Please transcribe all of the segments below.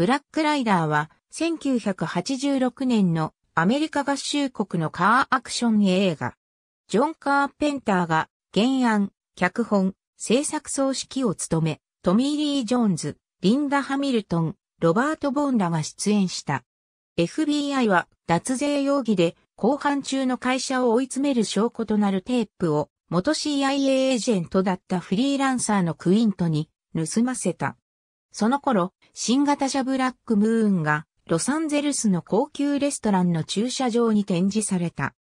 ブラックライダーは1986年のアメリカ合衆国のカーアクション映画。ジョン・カーペンターが原案、脚本、制作総指揮を務め、トミー・リー・ジョーンズ、リンダ・ハミルトン、ロバート・ボンラが出演した。FBI は脱税容疑で後半中の会社を追い詰める証拠となるテープを元 CIA エージェントだったフリーランサーのクイントに盗ませた。その頃、新型車ブラックムーンがロサンゼルスの高級レストランの駐車場に展示された。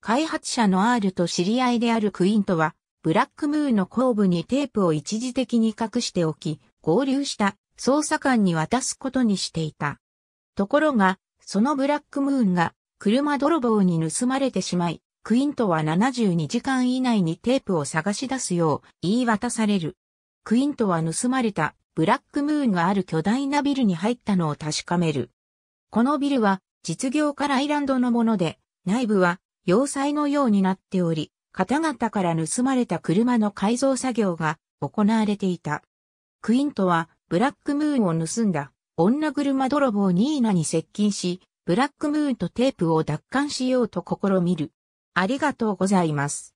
開発者の R と知り合いであるクイントは、ブラックムーンの後部にテープを一時的に隠しておき、合流した捜査官に渡すことにしていた。ところが、そのブラックムーンが車泥棒に盗まれてしまい、クイントは72時間以内にテープを探し出すよう言い渡される。クイントは盗まれたブラックムーンがある巨大なビルに入ったのを確かめる。このビルは実業家ライランドのもので、内部は要塞のようになっており、方々から盗まれた車の改造作業が行われていた。クイントはブラックムーンを盗んだ女車泥棒ニーナに接近し、ブラックムーンとテープを奪還しようと試みる。ありがとうございます。